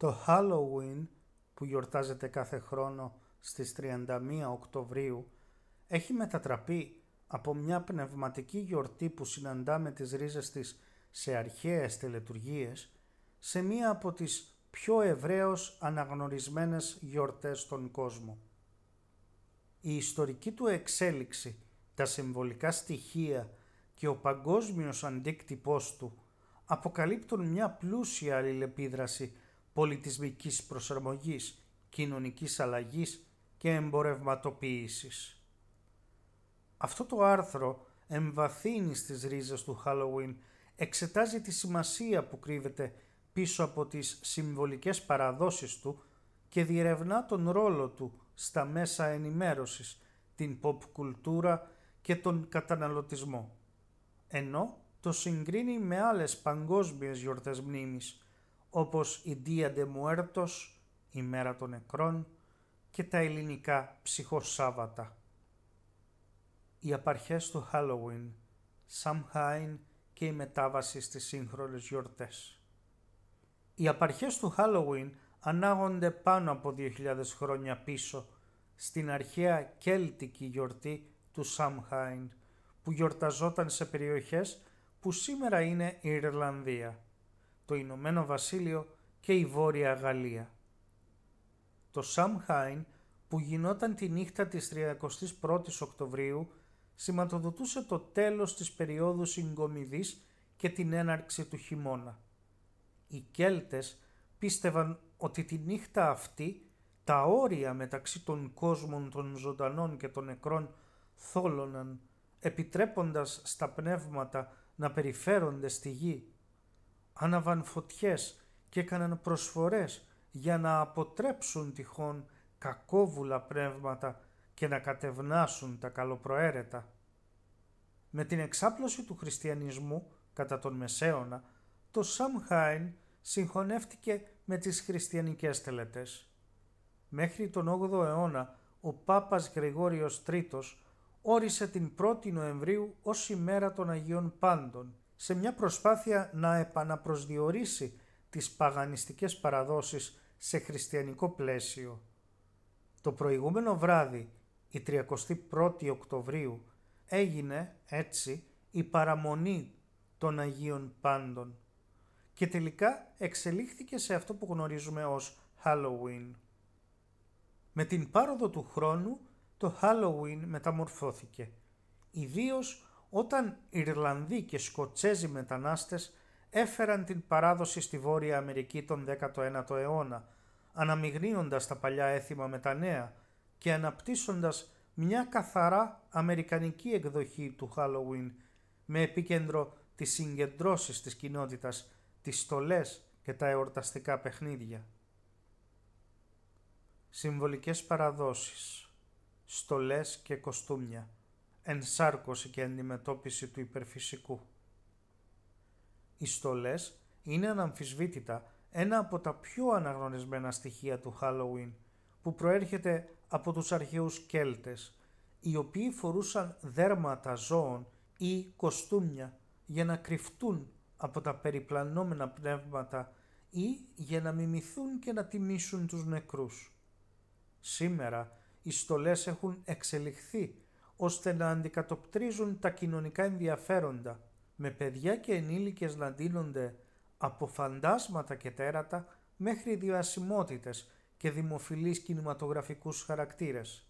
Το Halloween που γιορτάζεται κάθε χρόνο στις 31 Οκτωβρίου έχει μετατραπεί από μια πνευματική γιορτή που συναντάμε τις ρίζες της σε αρχαίες τελετουργίες σε μία από τις πιο ευρέως αναγνωρισμένες γιορτές στον κόσμο. Η ιστορική του εξέλιξη, τα συμβολικά στοιχεία και ο παγκόσμιος αντίκτυπός του αποκαλύπτουν μια πλούσια αλληλεπίδραση πολιτισμικής προσαρμογής, κοινωνικής αλλαγής και εμπορευματοποίησης. Αυτό το άρθρο εμβαθύνει στις ρίζες του Halloween, εξετάζει τη σημασία που κρύβεται πίσω από τις συμβολικές παραδόσεις του και διερευνά τον ρόλο του στα μέσα ενημέρωσης, την pop κουλτούρα και τον καταναλωτισμό. Ενώ το συγκρίνει με άλλες παγκόσμιες γιορτές μνήμης, όπως η Dia de Muertos, η Μέρα των Νεκρών και τα ελληνικά ψυχοσάββατα. Οι απαρχές του Halloween, Samhain και η μετάβαση στις σύγχρονες γιορτές. Οι απαρχές του Halloween ανάγονται πάνω από 2.000 χρόνια πίσω στην αρχαία κέλτικη γιορτή του Samhain που γιορταζόταν σε περιοχές που σήμερα είναι η Ιρλανδία το Ηνωμένο Βασίλειο και η Βόρεια Γαλλία. Το Σαμχάιν που γινόταν τη νύχτα της 31ης Οκτωβρίου σηματοδοτούσε το τέλος της περίοδου συγκομιδής και την έναρξη του χειμώνα. Οι Κέλτες πίστευαν ότι τη νύχτα αυτή τα όρια μεταξύ των κόσμων των ζωντανών και των νεκρών θόλωναν επιτρέποντας στα πνεύματα να περιφέρονται στη γη άναβαν φωτιές και έκαναν προσφορές για να αποτρέψουν τυχόν κακόβουλα πνεύματα και να κατευνάσουν τα καλοπροαίρετα. Με την εξάπλωση του χριστιανισμού κατά τον Μεσαίωνα, το Σαμχάιν συγχωνεύτηκε με τις χριστιανικές τελετές. Μέχρι τον 8ο αιώνα, ο Πάπας Γρηγόριος γρηγοριος III όρισε την 1η Νοεμβρίου ως ημέρα των Αγίων Πάντων σε μια προσπάθεια να επαναπροσδιορίσει τις παγανιστικές παραδόσεις σε χριστιανικό πλαίσιο. Το προηγούμενο βράδυ, η 31η Οκτωβρίου, έγινε έτσι η παραμονή των Αγίων Πάντων και τελικά εξελίχθηκε σε αυτό που γνωρίζουμε ως Halloween. Με την πάροδο του χρόνου, το Halloween μεταμορφώθηκε, ιδίως όταν Ιρλανδοί και Σκοτσέζοι μετανάστες έφεραν την παράδοση στη Βόρεια Αμερική τον 19ο αιώνα, αναμειγνύοντας τα παλιά έθιμα με τα νέα και αναπτύσσοντας μια καθαρά αμερικανική εκδοχή του Halloween με επίκεντρο τις συγκεντρώσεις της κοινότητας, τις στολές και τα εορταστικά παιχνίδια. Συμβολικές παραδόσεις, στολές και κοστούμια ενσάρκωση και αντιμετώπιση του υπερφυσικού. Οι στολές είναι αναμφισβήτητα ένα από τα πιο αναγνωρισμένα στοιχεία του Halloween που προέρχεται από τους αρχαίους Κέλτες, οι οποίοι φορούσαν δέρματα ζώων ή κοστούμια για να κρυφτούν από τα περιπλανόμενα πνεύματα ή για να μιμηθούν και να τιμήσουν τους νεκρούς. Σήμερα οι στολές έχουν εξελιχθεί ώστε να αντικατοπτρίζουν τα κοινωνικά ενδιαφέροντα, με παιδιά και ενήλικες να δίνονται από φαντάσματα και τέρατα μέχρι διασημότητες και δημοφιλείς κινηματογραφικούς χαρακτήρες.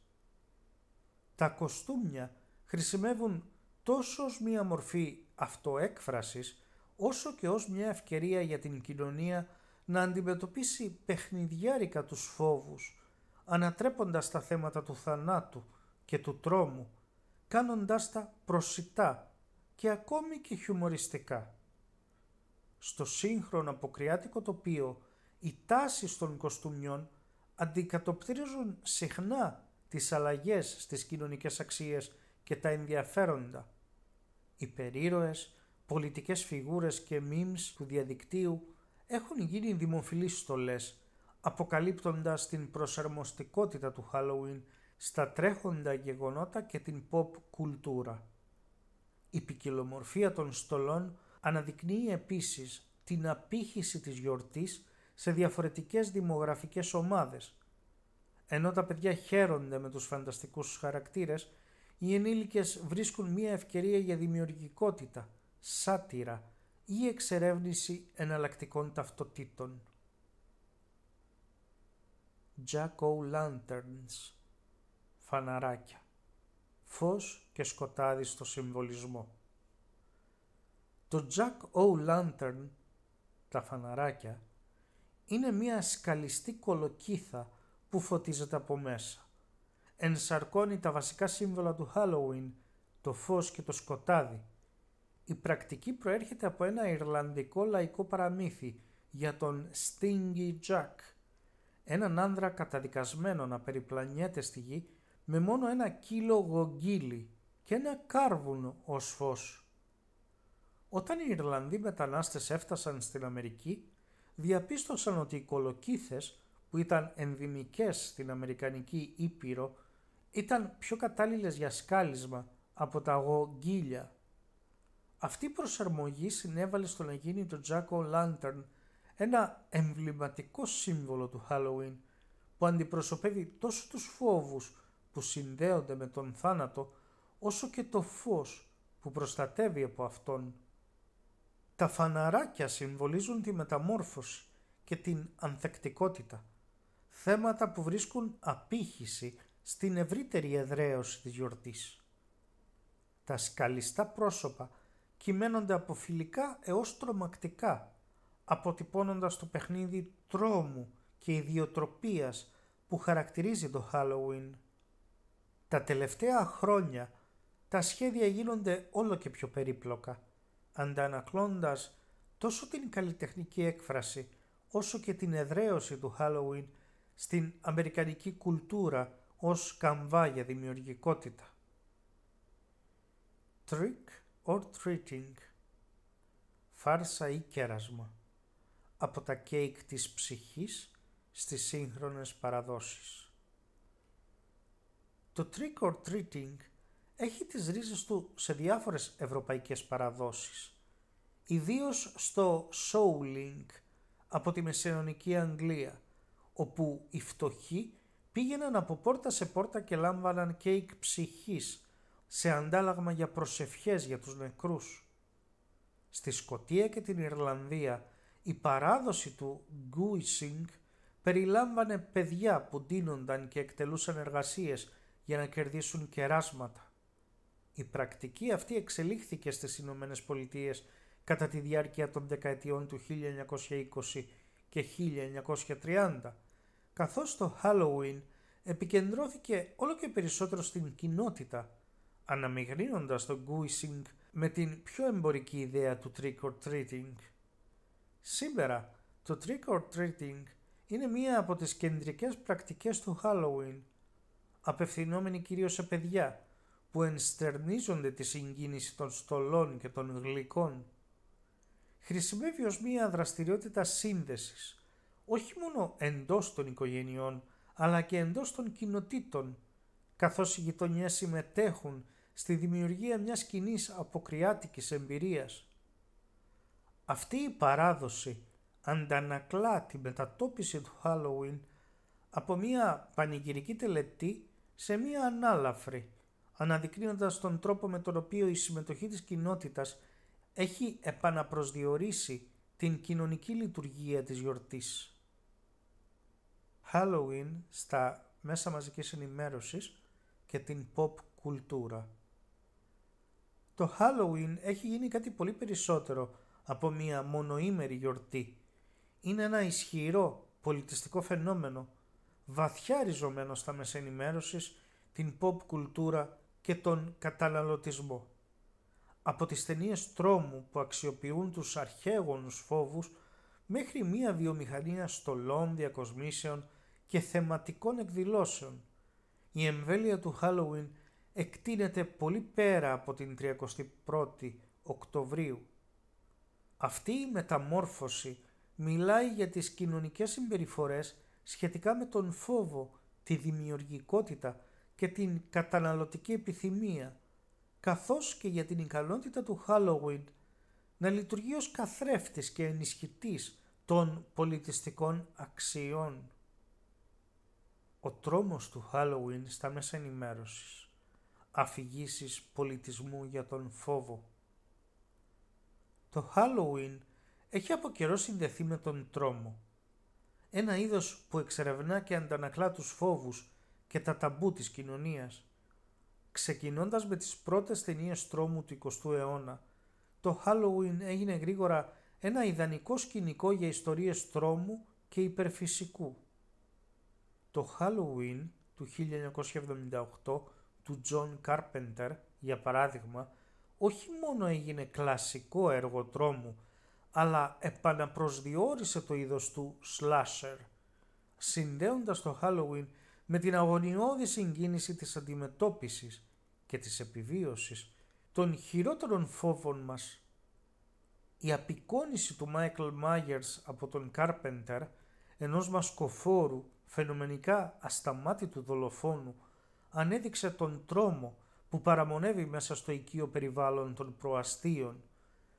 Τα κοστούμια χρησιμεύουν τόσο ως μία μορφή αυτοέκφρασης, όσο και ως μια ευκαιρία για την κοινωνία να αντιμετωπίσει παιχνιδιάρικα τους φόβους, ανατρέποντας τα θέματα του θανάτου και του τρόμου κάνοντάς τα προσιτά και ακόμη και χιουμοριστικά. Στο σύγχρονο αποκριάτικο τοπίο οι τάσεις των κοστούμιων αντικατοπτρίζουν συχνά τις αλλαγές στις κοινωνικές αξίες και τα ενδιαφέροντα. Οι περίρωες, πολιτικές φιγούρες και μιμς του διαδικτύου έχουν γίνει δημοφιλείς στολές, αποκαλύπτοντας την προσαρμοστικότητα του Halloween στα τρέχοντα γεγονότα και την pop κουλτούρα. Η ποικιλομορφία των στολών αναδεικνύει επίσης την απήχηση της γιορτής σε διαφορετικές δημογραφικές ομάδες. Ενώ τα παιδιά χαίρονται με τους φανταστικούς χαρακτήρες, οι ενήλικες βρίσκουν μία ευκαιρία για δημιουργικότητα, σάτυρα ή εξερεύνηση εναλλακτικών ταυτοτήτων. Jack Lanterns φαναράκια, φως και σκοτάδι στο συμβολισμό. Το Jack O' Lantern, τα φαναράκια, είναι μια σκαλιστή κολοκύθα που φωτίζεται από μέσα. Ενσαρκώνει τα βασικά σύμβολα του Halloween, το φως και το σκοτάδι. Η πρακτική προέρχεται από ένα Ιρλανδικό λαϊκό παραμύθι για τον Stingy Jack, έναν άνδρα καταδικασμένο να περιπλανιέται στη γη με μόνο ένα κύλο γογγύλι και ένα κάρβουνο ως φως. Όταν οι Ιρλανδοί μετανάστες έφτασαν στην Αμερική, διαπίστωσαν ότι οι κολοκύθες που ήταν ενδυμικές στην Αμερικανική Ήπειρο ήταν πιο κατάλληλες για σκάλισμα από τα γογγύλια. Αυτή η προσαρμογή συνέβαλε στο να γίνει το Jack O' Lantern ένα εμβληματικό σύμβολο του Halloween που αντιπροσωπεύει τόσο τους φόβους που συνδέονται με τον θάνατο, όσο και το φως που προστατεύει από αυτόν. Τα φαναράκια συμβολίζουν τη μεταμόρφωση και την ανθεκτικότητα, θέματα που βρίσκουν απήχηση στην ευρύτερη εδραίωση της γιορτής. Τα σκαλιστά πρόσωπα κυμαίνονται από φιλικά έως τρομακτικά, αποτυπώνοντας το παιχνίδι τρόμου και ιδιοτροπίας που χαρακτηρίζει το Halloween. Τα τελευταία χρόνια τα σχέδια γίνονται όλο και πιο περίπλοκα, αντανακλώντας τόσο την καλλιτεχνική έκφραση όσο και την εδραίωση του Halloween στην αμερικανική κουλτούρα ως καμβά για δημιουργικότητα. Trick or treating Φάρσα ή κέρασμα Από τα κέικ της ψυχής στις σύγχρονες παραδόσεις. Το trick or treating έχει τις ρίζες του σε διάφορες ευρωπαϊκές παραδόσεις, ιδίως στο Souling από τη Μεσαιωνική Αγγλία, όπου οι φτωχοί πήγαιναν από πόρτα σε πόρτα και λάμβαναν κέικ ψυχής σε αντάλλαγμα για προσευχές για τους νεκρούς. Στη Σκοτία και την Ιρλανδία η παράδοση του γκούισινγκ περιλάμβανε παιδιά που ντύνονταν και εκτελούσαν εργασίες για να κερδίσουν κεράσματα. Η πρακτική αυτή εξελίχθηκε στις Ηνωμένες Πολιτείες κατά τη διάρκεια των δεκαετιών του 1920 και 1930, καθώς το Halloween επικεντρώθηκε όλο και περισσότερο στην κοινότητα, αναμειγνύοντας το Guising με την πιο εμπορική ιδέα του trick or treating. Σήμερα, το trick or treating είναι μία από τις κεντρικές πρακτικές του Halloween απευθυνόμενοι κυρίως σε παιδιά που ενστερνίζονται τη συγκίνηση των στολών και των γλυκών. Χρησιμεύει ως μία δραστηριότητα σύνδεσης, όχι μόνο εντός των οικογενειών, αλλά και εντός των κοινοτήτων, καθώς οι γειτονιές συμμετέχουν στη δημιουργία μιας κοινής αποκριάτικης εμπειρίας. Αυτή η παράδοση αντανακλά τη μετατόπιση του Halloween από μια πανηγυρική τελετή σε μία ανάλαφρη, αναδεικνύοντας τον τρόπο με τον οποίο η συμμετοχή της κοινότητας έχει επαναπροσδιορίσει την κοινωνική λειτουργία της γιορτής. Halloween στα μέσα μαζικής ενημέρωσης και την pop κουλτούρα. Το Halloween έχει γίνει κάτι πολύ περισσότερο από μία μονοήμερη γιορτή. Είναι ένα ισχυρό πολιτιστικό φαινόμενο βαθιά ριζωμένο στα μέσα την pop κουλτούρα και τον καταναλωτισμό. Από τις ταινίες τρόμου που αξιοποιούν τους αρχαίγονους φόβους μέχρι μία βιομηχανία στολών, διακοσμήσεων και θεματικών εκδηλώσεων. Η εμβέλεια του Halloween εκτείνεται πολύ πέρα από την 31η Οκτωβρίου. Αυτή η μεταμόρφωση μιλάει για τις κοινωνικές συμπεριφορές σχετικά με τον φόβο, τη δημιουργικότητα και την καταναλωτική επιθυμία, καθώς και για την ικανότητα του Halloween να λειτουργεί ως καθρέφτης και ενισχυτής των πολιτιστικών αξιών. Ο τρόμος του Halloween στα μέσα ενημέρωσης. Αφηγήσεις πολιτισμού για τον φόβο. Το Halloween έχει από καιρό συνδεθεί με τον τρόμο ένα είδος που εξερευνά και αντανακλά τους φόβους και τα ταμπού της κοινωνίας. Ξεκινώντας με τις πρώτες ταινίες τρόμου του 20ου αιώνα, το Halloween έγινε γρήγορα ένα ιδανικό σκηνικό για ιστορίες τρόμου και υπερφυσικού. Το Halloween του 1978 του John Carpenter, για παράδειγμα, όχι μόνο έγινε κλασικό έργο τρόμου αλλά επαναπροσδιορίσε το είδος του slasher, συνδέοντας το Halloween με την αγωνιώδη συγκίνηση της αντιμετώπισης και της επιβίωσης των χειρότερων φόβων μας. Η απεικόνιση του Μάικλ Μάγερς από τον Κάρπεντερ, ενός μασκοφόρου φαινομενικά ασταμάτητου δολοφόνου, ανέδειξε τον τρόμο που παραμονεύει μέσα στο οικείο περιβάλλον των προαστίων,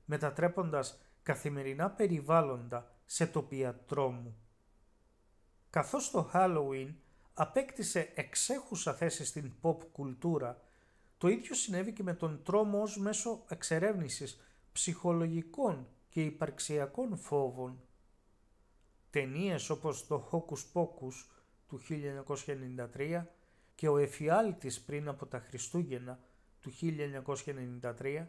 μετατρέποντας καθημερινά περιβάλλοντα σε τοπία τρόμου. Καθώς το Halloween απέκτησε εξέχουσα θέση στην pop κουλτούρα, το ίδιο συνέβη και με τον τρόμο ως μέσο εξερεύνησης ψυχολογικών και υπαρξιακών φόβων. Ταινίες όπως το Hocus Pocus του 1993 και ο Εφιάλτης πριν από τα Χριστούγεννα του 1993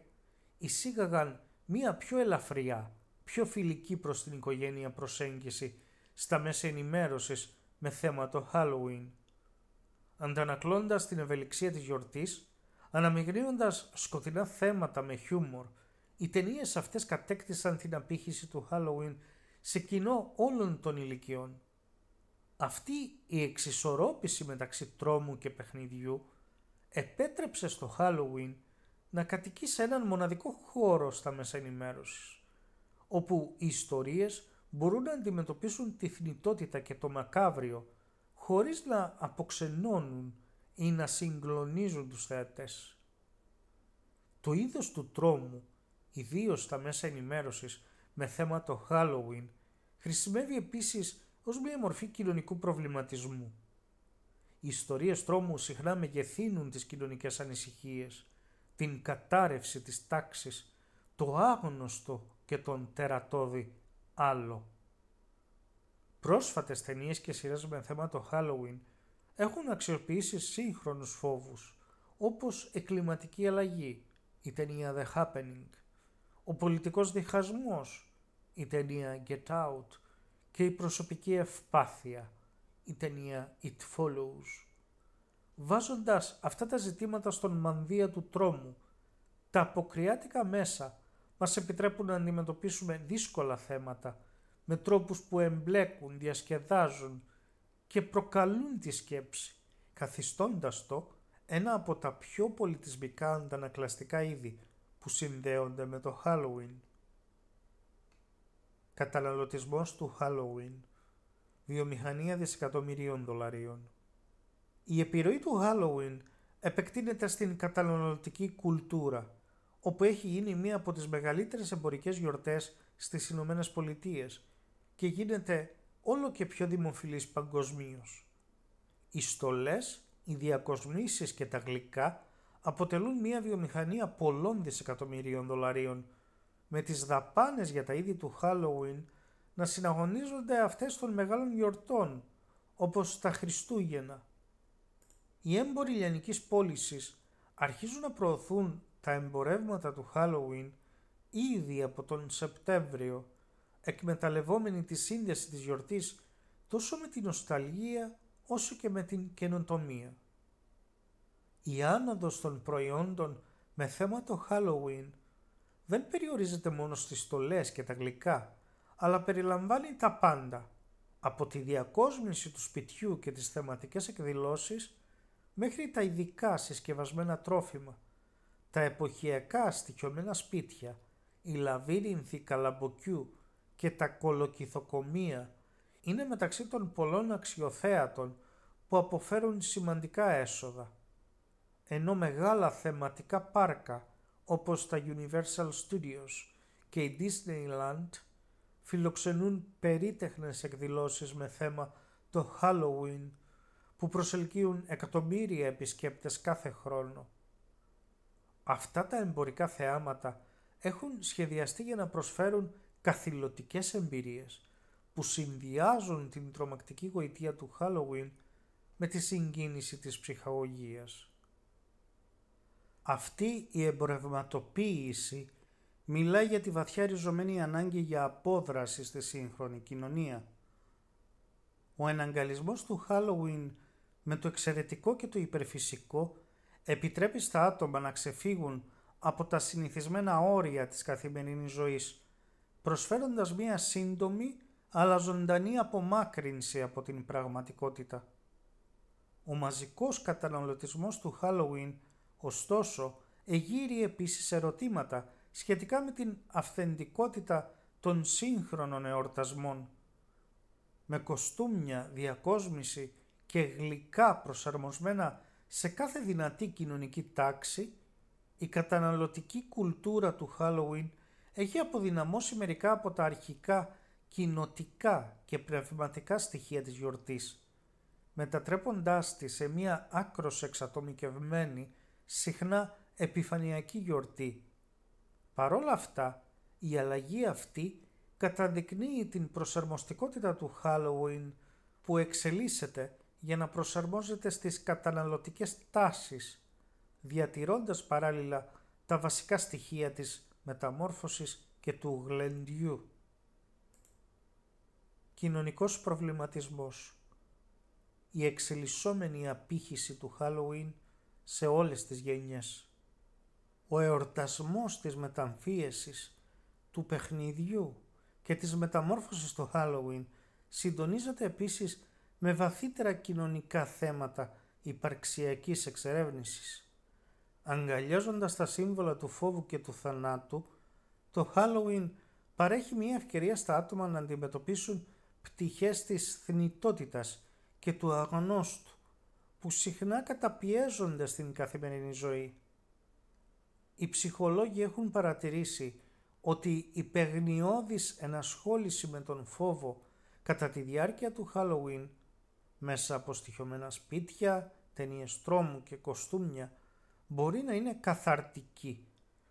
εισήγαγαν μία πιο ελαφριά, πιο φιλική προς την οικογένεια προσέγγιση στα μέσα ενημέρωσης με θέμα το Halloween. Αντανακλώντας την ευελιξία της γιορτής, αναμειγνύοντας σκοτεινά θέματα με χιούμορ, οι ταινίες αυτές κατέκτησαν την απήχηση του Halloween σε κοινό όλων των ηλικιών. Αυτή η εξισορρόπηση μεταξύ τρόμου και παιχνιδιού επέτρεψε στο Halloween να κατοικεί σε έναν μοναδικό χώρο στα μέσα ενημέρωσης, όπου οι ιστορίες μπορούν να αντιμετωπίσουν τη θνητότητα και το μακάβριο χωρίς να αποξενώνουν ή να συγκλονίζουν τους θεατές. Το είδος του τρόμου, ιδίως στα μέσα ενημέρωσης με θέμα το Halloween, χρησιμεύει επίσης ως μια μορφή κοινωνικού προβληματισμού. Οι ιστορίες τρόμου συχνά μεγεθύνουν τις κοινωνικές ανησυχίες την κατάρρευση της τάξης, το άγνωστο και τον τερατώδη άλλο. Πρόσφατες ταινίες και σειρές με θέμα το Halloween έχουν αξιοποιήσει σύγχρονους φόβους, όπως η κλιματική αλλαγή, η ταινία The Happening, ο πολιτικός διχασμός, η ταινία Get Out και η προσωπική ευπάθεια, η ταινία It Follows. Βάζοντας αυτά τα ζητήματα στον μανδύα του τρόμου, τα αποκριάτικα μέσα μας επιτρέπουν να αντιμετωπίσουμε δύσκολα θέματα με τρόπους που εμπλέκουν, διασκεδάζουν και προκαλούν τη σκέψη, καθιστώντας το ένα από τα πιο πολιτισμικά αντανακλαστικά είδη που συνδέονται με το Halloween. Καταναλωτισμός του Halloween. Βιομηχανία δισεκατομμυρίων δολαρίων. Η επιρροή του Halloween επεκτείνεται στην καταναλωτική κουλτούρα, όπου έχει γίνει μία από τις μεγαλύτερες εμπορικές γιορτές στις Ηνωμένες Πολιτείες και γίνεται όλο και πιο δημοφιλής παγκοσμίως. Οι στολές, οι διακοσμήσεις και τα γλυκά αποτελούν μία βιομηχανία πολλών δισεκατομμυρίων δολαρίων, με τις δαπάνες για τα είδη του Halloween να συναγωνίζονται αυτές των μεγάλων γιορτών, όπως τα Χριστούγεννα οι έμποροι λιανικής πώλησης αρχίζουν να προωθούν τα εμπορεύματα του Halloween ήδη από τον Σεπτέμβριο, εκμεταλλευόμενοι τη σύνδεση της γιορτής τόσο με την νοσταλγία όσο και με την καινοτομία. Η άνοδος των προϊόντων με θέμα το Halloween δεν περιορίζεται μόνο στις στολές και τα γλυκά, αλλά περιλαμβάνει τα πάντα, από τη διακόσμηση του σπιτιού και τις θεματικές εκδηλώσεις μέχρι τα ειδικά συσκευασμένα τρόφιμα, τα εποχιακά στοιχειωμένα σπίτια, οι λαβύρινθοι καλαμποκιού και τα κολοκυθοκομεία είναι μεταξύ των πολλών αξιοθέατων που αποφέρουν σημαντικά έσοδα, ενώ μεγάλα θεματικά πάρκα όπως τα Universal Studios και η Disneyland φιλοξενούν περίτεχνες εκδηλώσεις με θέμα το Halloween που προσελκύουν εκατομμύρια επισκέπτες κάθε χρόνο. Αυτά τα εμπορικά θεάματα έχουν σχεδιαστεί για να προσφέρουν καθηλωτικές εμπειρίες που συνδυάζουν την τρομακτική γοητεία του Halloween με τη συγκίνηση της ψυχαγωγίας. Αυτή η εμπορευματοποίηση μιλάει για τη βαθιά ριζωμένη ανάγκη για απόδραση στη σύγχρονη κοινωνία. Ο εναγκαλισμός του Halloween με το εξαιρετικό και το υπερφυσικό επιτρέπει στα άτομα να ξεφύγουν από τα συνηθισμένα όρια της καθημερινής ζωής, προσφέροντας μία σύντομη αλλά ζωντανή απομάκρυνση από την πραγματικότητα. Ο μαζικός καταναλωτισμός του Halloween, ωστόσο, εγείρει επίσης ερωτήματα σχετικά με την αυθεντικότητα των σύγχρονων εορτασμών. Με κοστούμια, διακόσμηση και γλυκά προσαρμοσμένα σε κάθε δυνατή κοινωνική τάξη, η καταναλωτική κουλτούρα του Halloween έχει αποδυναμώσει μερικά από τα αρχικά κοινοτικά και πνευματικά στοιχεία της γιορτής, μετατρέποντάς τη σε μία άκρος εξατομικευμένη, συχνά επιφανειακή γιορτή. Παρόλα αυτά, η αλλαγή αυτή καταδεικνύει την προσαρμοστικότητα του Halloween που εξελίσσεται για να προσαρμόζεται στις καταναλωτικές τάσεις, διατηρώντας παράλληλα τα βασικά στοιχεία της μεταμόρφωσης και του γλεντιού. Κοινωνικός προβληματισμός Η εξελισσόμενη απήχηση του Halloween σε όλες τις γενιές. Ο εορτασμός της μεταμφίεσης, του παιχνιδιού και της μεταμόρφωσης του Halloween συντονίζεται επίσης με βαθύτερα κοινωνικά θέματα υπαρξιακής εξερεύνησης. Αγκαλιάζοντας τα σύμβολα του φόβου και του θανάτου, το Halloween παρέχει μια ευκαιρία στα άτομα να αντιμετωπίσουν πτυχές της θνητότητας και του αγνώστου, που συχνά καταπιέζονται στην καθημερινή ζωή. Οι ψυχολόγοι έχουν παρατηρήσει ότι η παιγνιώδης ενασχόληση με τον φόβο κατά τη διάρκεια του Halloween μέσα από στοιχειωμένα σπίτια, ταινίες τρόμου και κοστούμια μπορεί να είναι καθαρτική,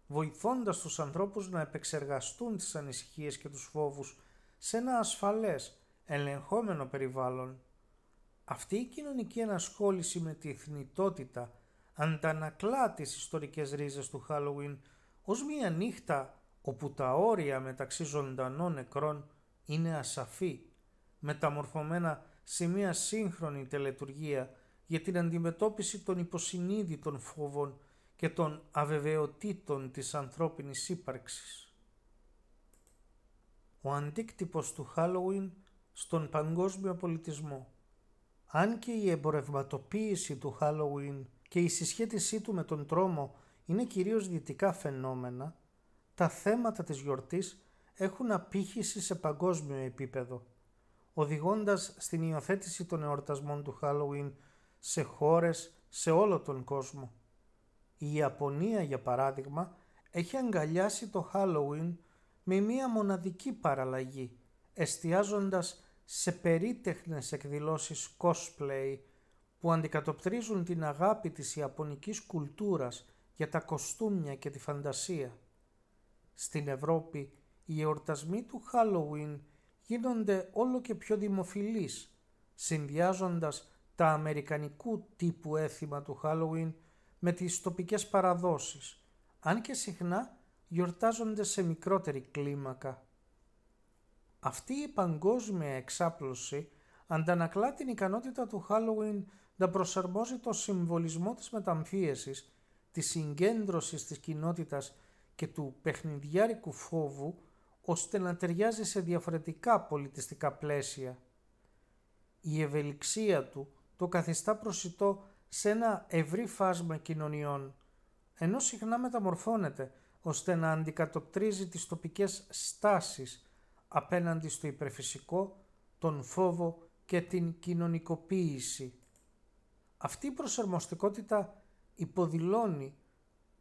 βοηθώντας τους ανθρώπους να επεξεργαστούν τις ανησυχίες και τους φόβους σε ένα ασφαλές, ελεγχόμενο περιβάλλον. Αυτή η κοινωνική ενασχόληση με τη θνητότητα αντανακλά τις ιστορικές ρίζες του Halloween ως μια νύχτα όπου τα όρια μεταξύ ζωντανών νεκρών είναι ασαφή, μεταμορφωμένα σε μια σύγχρονη τελετουργία για την αντιμετώπιση των υποσυνείδητων φόβων και των αβεβαιοτήτων της ανθρώπινης ύπαρξης. Ο αντίκτυπος του Halloween στον παγκόσμιο πολιτισμό. Αν και η εμπορευματοποίηση του Halloween και η συσχέτισή του με τον τρόμο είναι κυρίως δυτικά φαινόμενα, τα θέματα της γιορτής έχουν απήχηση σε παγκόσμιο επίπεδο οδηγώντας στην υιοθέτηση των εορτασμών του Halloween σε χώρες σε όλο τον κόσμο. Η Ιαπωνία, για παράδειγμα, έχει αγκαλιάσει το Halloween με μία μοναδική παραλλαγή, εστιάζοντας σε περίτεχνες εκδηλώσεις cosplay που αντικατοπτρίζουν την αγάπη της ιαπωνικής κουλτούρας για τα κοστούμια και τη φαντασία. Στην Ευρώπη, οι εορτασμοί του Halloween γίνονται όλο και πιο δημοφιλείς, συνδυάζοντας τα αμερικανικού τύπου έθιμα του Halloween με τις τοπικές παραδόσεις, αν και συχνά γιορτάζονται σε μικρότερη κλίμακα. Αυτή η παγκόσμια εξάπλωση αντανακλά την ικανότητα του Halloween να προσαρμόζει το συμβολισμό της μεταμφίεσης, της συγκέντρωσης της κοινότητας και του παιχνιδιάρικου φόβου ώστε να ταιριάζει σε διαφορετικά πολιτιστικά πλαίσια. Η ευελιξία του το καθιστά προσιτό σε ένα ευρύ φάσμα κοινωνιών, ενώ συχνά μεταμορφώνεται ώστε να αντικατοπτρίζει τις τοπικές στάσεις απέναντι στο υπερφυσικό, τον φόβο και την κοινωνικοποίηση. Αυτή η προσαρμοστικότητα υποδηλώνει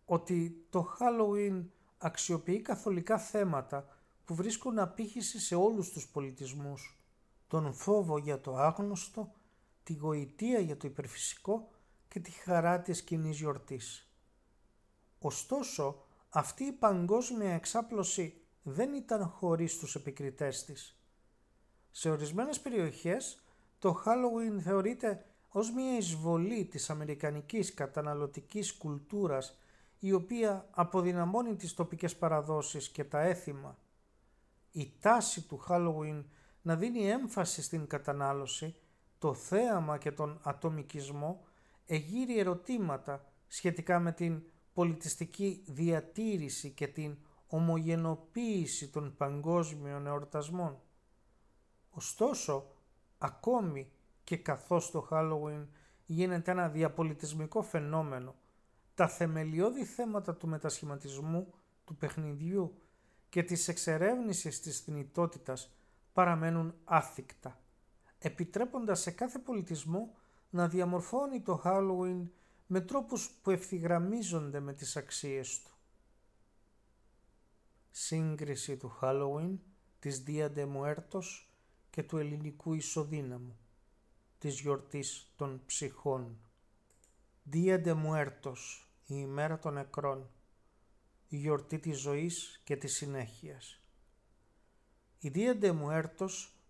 ότι το Halloween αξιοποιεί καθολικά θέματα που βρίσκουν απήχηση σε όλους τους πολιτισμούς, τον φόβο για το άγνωστο, τη γοητεία για το υπερφυσικό και τη χαρά της κοινής γιορτής. Ωστόσο, αυτή η παγκόσμια εξάπλωση δεν ήταν χωρίς τους επικριτές της. Σε ορισμένες περιοχές, το Halloween θεωρείται ως μια εισβολή της αμερικανικής καταναλωτικής κουλτούρας η οποία αποδυναμώνει τις τοπικές παραδόσεις και τα έθιμα η τάση του Halloween να δίνει έμφαση στην κατανάλωση, το θέαμα και τον ατομικισμό εγείρει ερωτήματα σχετικά με την πολιτιστική διατήρηση και την ομογενοποίηση των παγκόσμιων εορτασμών. Ωστόσο, ακόμη και καθώς το Halloween γίνεται ένα διαπολιτισμικό φαινόμενο, τα θεμελιώδη θέματα του μετασχηματισμού, του παιχνιδιού και της εξερεύνησης της θνητότητας παραμένουν άθικτα, επιτρέποντας σε κάθε πολιτισμό να διαμορφώνει το Halloween με τρόπους που ευθυγραμμίζονται με τις αξίες του. Σύγκριση του Halloween, της Dia de και του ελληνικού ισοδύναμου, της γιορτής των ψυχών. Dia de η ημέρα των νεκρών, η γιορτή της ζωής και της συνέχειας. Η Δία de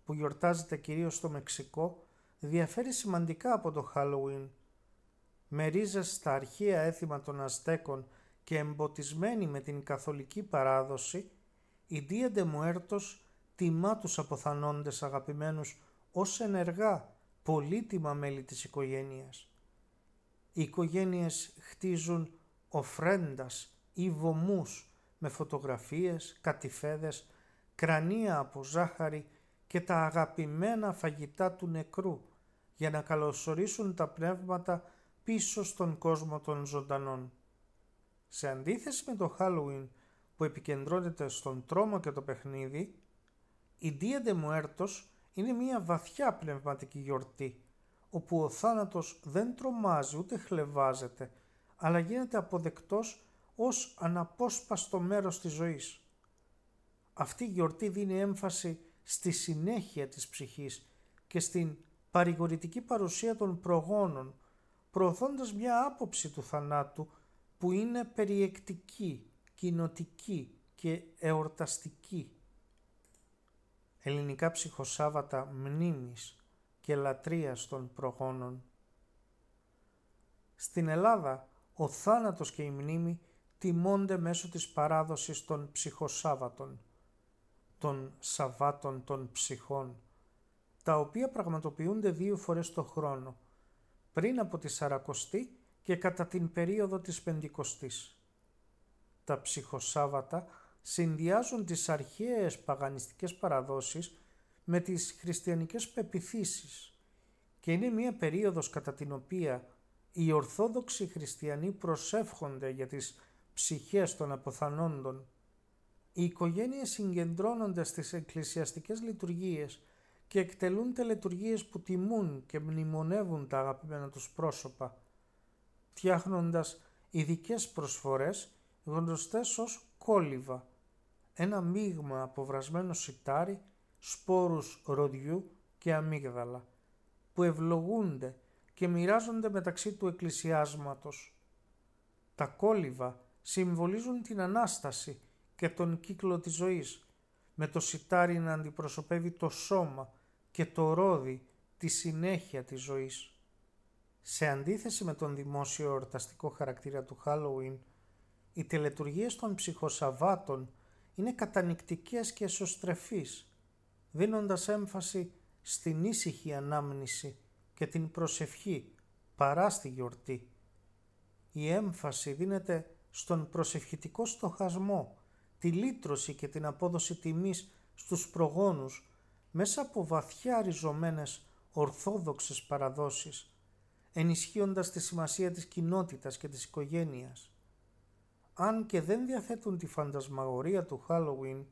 που γιορτάζεται κυρίως στο Μεξικό διαφέρει σημαντικά από το Halloween. Με ρίζες στα αρχαία έθιμα των Αστέκων και εμποτισμένη με την καθολική παράδοση, η Δία de τιμά τους αποθανόντες αγαπημένους ως ενεργά πολύτιμα μέλη της οικογένειας. Οι οικογένειες χτίζουν οφρέντας ή βωμούς με φωτογραφίες, κατηφέδες, κρανία από ζάχαρη και τα αγαπημένα φαγητά του νεκρού για να καλωσορίσουν τα πνεύματα πίσω στον κόσμο των ζωντανών. Σε αντίθεση με το Halloween που επικεντρώνεται στον τρόμο και το παιχνίδι, η Dia de Muertos είναι μια βαθιά πνευματική γιορτή, όπου ο θάνατος δεν τρομάζει ούτε χλεβάζεται, αλλά γίνεται αποδεκτός ως αναπόσπαστο μέρος της ζωής. Αυτή η γιορτή δίνει έμφαση στη συνέχεια της ψυχής και στην παρηγορητική παρουσία των προγόνων, προωθώντας μια άποψη του θανάτου που είναι περιεκτική, κοινοτική και εορταστική. Ελληνικά ψυχοσάββατα μνήμης και λατρείας των προγόνων. Στην Ελλάδα, ο θάνατος και η μνήμη τιμώνται μέσω της παράδοσης των ψυχοσάββατων, των Σαββάτων των ψυχών, τα οποία πραγματοποιούνται δύο φορές το χρόνο, πριν από τη Σαρακοστή και κατά την περίοδο της Πεντηκοστής. Τα ψυχοσάββατα συνδυάζουν τις αρχαίες παγανιστικές παραδόσεις με τις χριστιανικές πεπιθήσεις και είναι μια περίοδος κατά την οποία οι Ορθόδοξοι χριστιανοί προσεύχονται για τις ψυχές των αποθανόντων. Οι οικογένειες συγκεντρώνονται στις εκκλησιαστικές λειτουργίες και εκτελούν τελετουργίες που τιμούν και μνημονεύουν τα αγαπημένα τους πρόσωπα, φτιάχνοντας ειδικές προσφορές γνωστές ως κόλυβα, ένα μείγμα από βρασμένο σιτάρι, σπόρους ροδιού και αμύγδαλα, που ευλογούνται και μοιράζονται μεταξύ του εκκλησιάσματος. Τα κόλυβα συμβολίζουν την Ανάσταση και τον κύκλο της ζωής, με το σιτάρι να αντιπροσωπεύει το σώμα και το ρόδι τη συνέχεια της ζωής. Σε αντίθεση με τον δημόσιο εορταστικό χαρακτήρα του Halloween, οι τελετουργίες των ψυχοσαβάτων είναι κατανικτικές και εσωστρεφείς, δίνοντας έμφαση στην ήσυχη ανάμνηση και την προσευχή παρά στη γιορτή. Η έμφαση δίνεται στον προσευχητικό στοχασμό, τη λύτρωση και την απόδοση τιμής στους προγόνους μέσα από βαθιά ριζωμένες ορθόδοξες παραδόσεις, ενισχύοντας τη σημασία της κοινότητας και της οικογένειας. Αν και δεν διαθέτουν τη φαντασμαγορία του Halloween,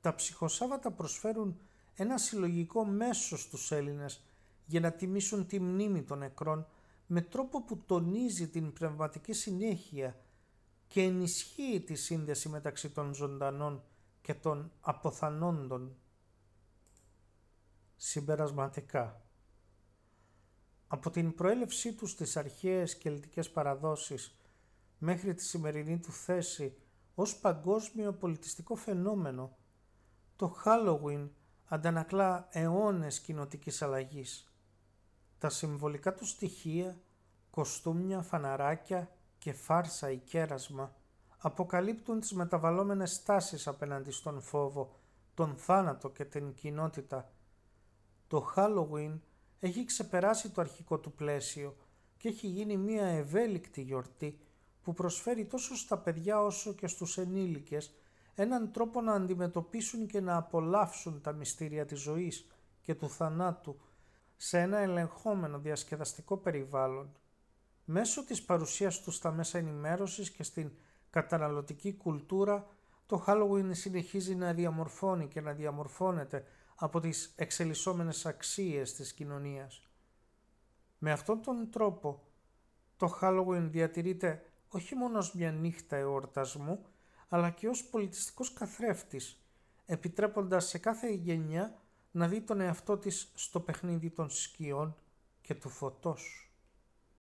τα ψυχοσάββατα προσφέρουν ένα συλλογικό μέσο στους Έλληνες για να τιμήσουν τη μνήμη των νεκρών με τρόπο που τονίζει την πνευματική συνέχεια και ενισχύει τη σύνδεση μεταξύ των ζωντανών και των αποθανόντων. Συμπερασματικά Από την προέλευσή τους στις αρχαίες κελτικές παραδόσεις μέχρι τη σημερινή του θέση ως παγκόσμιο πολιτιστικό φαινόμενο, το Halloween αντανακλά αιώνες κοινοτικής αλλαγής. Τα συμβολικά του στοιχεία, κοστούμια, φαναράκια, και φάρσα ή κέρασμα αποκαλύπτουν τις μεταβαλλόμενες στάσεις απέναντι στον φόβο, τον θάνατο και την κοινότητα. Το Halloween έχει ξεπεράσει το αρχικό του πλαίσιο και έχει γίνει μια ευέλικτη γιορτή που προσφέρει τόσο στα παιδιά όσο και στους ενήλικες έναν τρόπο να αντιμετωπίσουν και να απολαύσουν τα μυστήρια της ζωής και του θανάτου σε ένα ελεγχόμενο διασκεδαστικό περιβάλλον μέσω της παρουσίας τους στα μέσα ενημέρωσης και στην καταναλωτική κουλτούρα, το Halloween συνεχίζει να διαμορφώνει και να διαμορφώνεται από τις εξελισσόμενες αξίες της κοινωνίας. Με αυτόν τον τρόπο, το Halloween διατηρείται όχι μόνο ως μια νύχτα εορτασμού, αλλά και ως πολιτιστικός καθρέφτης, επιτρέποντας σε κάθε γενιά να δει τον εαυτό της στο παιχνίδι των σκιών και του φωτός.